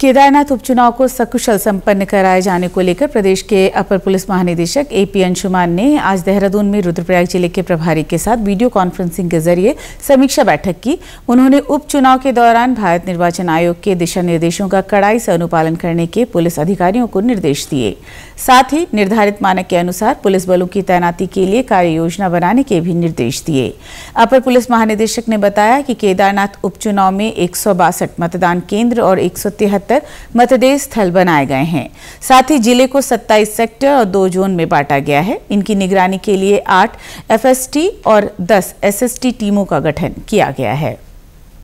केदारनाथ उपचुनाव को सकुशल संपन्न कराए जाने को लेकर प्रदेश के अपर पुलिस महानिदेशक ए पी अंशुमान ने आज देहरादून में रुद्रप्रयाग जिले के प्रभारी के साथ वीडियो कॉन्फ्रेंसिंग के जरिए समीक्षा बैठक की उन्होंने उपचुनाव के दौरान भारत निर्वाचन आयोग के दिशा निर्देशों का कड़ाई से अनुपालन करने के पुलिस अधिकारियों को निर्देश दिए साथ ही निर्धारित मानक के अनुसार पुलिस बलों की तैनाती के लिए कार्य योजना बनाने के भी निर्देश दिए अपर पुलिस महानिदेशक ने बताया कि केदारनाथ उपचुनाव में एक मतदान केंद्र और एक 77 मतदेय स्थल बनाए गए हैं साथ ही जिले को 27 सेक्टर और दो जोन में बांटा गया है इनकी निगरानी के लिए आठ एफएसटी और 10 एसएसटी टीमों का गठन किया गया है